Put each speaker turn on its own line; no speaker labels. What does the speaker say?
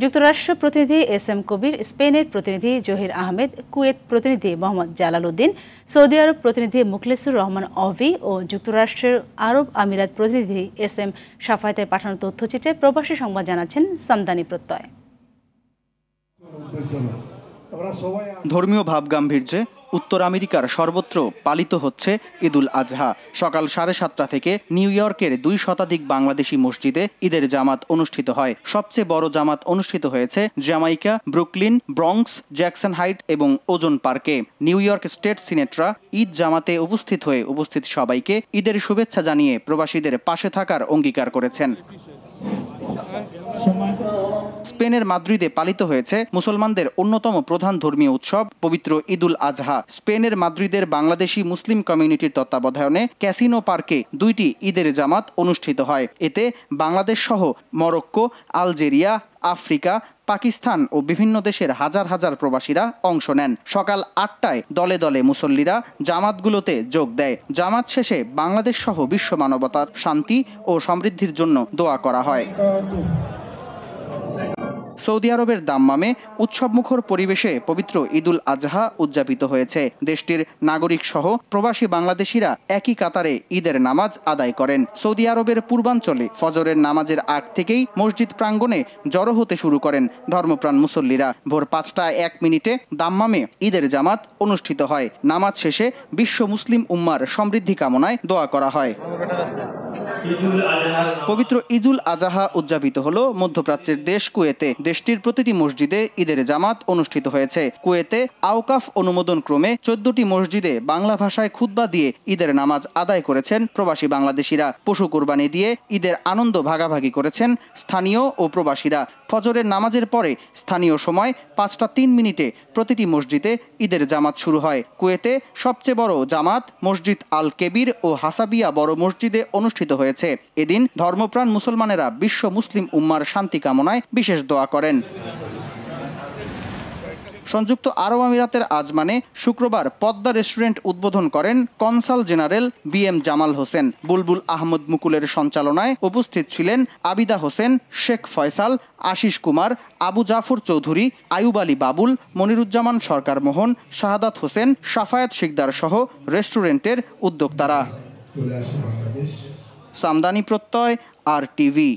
যুক্তরাষ্ট্র প্রতিনিধি S M কবির স্পেনের প্রতিনিধি জহির আহমেদ কুয়েত প্রতিনিধি মোহাম্মদ জালাল উদ্দিন সৌদি আরব প্রতিনিধি মুখলেসুর রহমান অভি ও যুক্তরাষ্ট্রের আরব আমিরাত প্রতিনিধি এস এম সাফায়েতের পাঠানো তথ্যচিত্রে প্রবাসী সংবাদ জানাচ্ছেন সামদানি প্রত্যয় ধর্মীয় ভাবগাম্ভীর্যে উত্তর আমেরিকার সর্বত্র পালিত হচ্ছে ঈদুল আজহা সকাল সাড়ে সাতটা থেকে নিউ ইয়র্কের দুই শতাধিক বাংলাদেশি মসজিদে ঈদের জামাত অনুষ্ঠিত হয় সবচেয়ে বড় জামাত অনুষ্ঠিত হয়েছে Jamaica Brooklyn Bronx Jackson Height এবং ওজন পার্কে নিউ ইয়র্ক স্টেট সিনেটরা ঈদ জামাতে উপস্থিত হয়ে উপস্থিত সবাইকে ঈদের শুভেচ্ছা জানিয়ে প্রবাসীদের পাশে থাকার অঙ্গীকার করেছেন স্পেনের মাদ্রিদে পালিত হয়েছে মুসলমানদের অন্যতম প্রধান ধর্মীয় উৎসব পবিত্র ঈদুল আজহা স্পেনের মাদ্রিদের বাংলাদেশি মুসলিম কমিউনিটির তত্ত্বাবধানে ক্যাসিনো পার্কে দুইটি ঈদের জামাত অনুষ্ঠিত হয় এতে বাংলাদেশ সহ মরক্কো আলজেরিয়া আফ্রিকা পাকিস্তান ও বিভিন্ন দেশের হাজার হাজার প্রবাসীরা অংশ নেন সকাল আটটায় দলে দলে মুসল্লিরা জামাতগুলোতে যোগ দেয় জামাত শেষে বাংলাদেশ সহ বিশ্ব মানবতার শান্তি ও সমৃদ্ধির জন্য দোয়া করা হয় সৌদি আরবের দাম্মামে উৎসবমুখর পরিবেশে পবিত্র ঈদুল আজহা উদযাপিত হয়েছে দেশটির নাগরিক সহ প্রবাসী বাংলাদেশিরা একই কাতারে ঈদের নামাজ আদায় করেন সৌদি আরবের পূর্বাঞ্চলে ফজরের নামাজের আগ থেকেই মসজিদ প্রাঙ্গণে জড়ো হতে শুরু করেন ধর্মপ্রাণ মুসল্লিরা ভোর পাঁচটায় এক মিনিটে দাম্মামে ঈদের জামাত অনুষ্ঠিত হয় নামাজ শেষে বিশ্ব মুসলিম উম্মার সমৃদ্ধি কামনায় দোয়া করা হয় পবিত্র ঈদুল আজাহা উদযাপিত হল মধ্যপ্রাচ্যের দেশ কুয়েতে দেশটির প্রতিটি মসজিদে ঈদের জামাত অনুষ্ঠিত হয়েছে কুয়েতে আওকাফ অনুমোদন ক্রমে চোদ্দটি মসজিদে বাংলা ভাষায় খুদ্া দিয়ে ঈদের নামাজ আদায় করেছেন প্রবাসী বাংলাদেশিরা পশু কোরবানি দিয়ে ঈদের আনন্দ ভাগাভাগি করেছেন স্থানীয় ও প্রবাসীরা ফজরের নামাজের পরে স্থানীয় সময় পাঁচটা তিন মিনিটে প্রতিটি মসজিদে ঈদের জামাত শুরু হয় কুয়েতে সবচেয়ে বড় জামাত মসজিদ আল কেবির ও হাসাবিয়া বড় মসজিদে অনুষ্ঠিত হয়েছে এদিন ধর্মপ্রাণ মুসলমানেরা বিশ্ব মুসলিম উম্মার শান্তি কামনায় বিশেষ দোয়া করেন সংযুক্ত আরব আমিরাতের আজমানে শুক্রবার পদ্মা রেস্টুরেন্ট উদ্বোধন করেন consul general B M Jamal Hossain Bulbul Ahmed মুকুলের সঞ্চালনায় উপস্থিত ছিলেন আবিদা হোসেন শেখ ফয়সাল আশিস কুমার আবু জাফর চৌধুরী আয়ুব আলী বাবুল মনিরুজ্জামান সরকার মোহন শাহাদাত হোসেন সাফায়াত শিকদার সহ রেস্টুরেন্টের উদ্যোক্তারা সামদানি প্রত্যয় আর টিভি